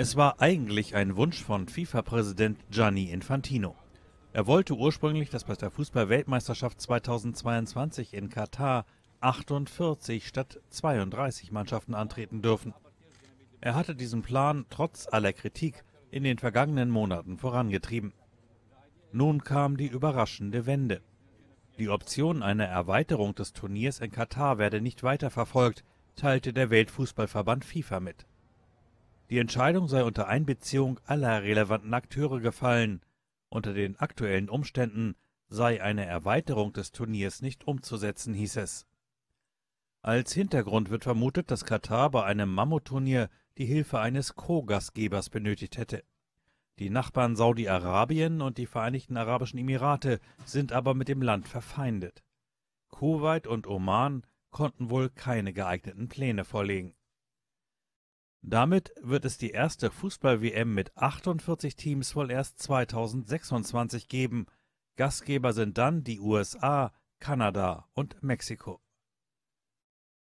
Es war eigentlich ein Wunsch von FIFA-Präsident Gianni Infantino. Er wollte ursprünglich, dass bei der Fußball-Weltmeisterschaft 2022 in Katar 48 statt 32 Mannschaften antreten dürfen. Er hatte diesen Plan trotz aller Kritik in den vergangenen Monaten vorangetrieben. Nun kam die überraschende Wende. Die Option einer Erweiterung des Turniers in Katar werde nicht weiterverfolgt, teilte der Weltfußballverband FIFA mit. Die Entscheidung sei unter Einbeziehung aller relevanten Akteure gefallen. Unter den aktuellen Umständen sei eine Erweiterung des Turniers nicht umzusetzen, hieß es. Als Hintergrund wird vermutet, dass Katar bei einem Mammutturnier die Hilfe eines Co-Gastgebers benötigt hätte. Die Nachbarn Saudi-Arabien und die Vereinigten Arabischen Emirate sind aber mit dem Land verfeindet. Kuwait und Oman konnten wohl keine geeigneten Pläne vorlegen. Damit wird es die erste Fußball-WM mit 48 Teams wohl erst 2026 geben, Gastgeber sind dann die USA, Kanada und Mexiko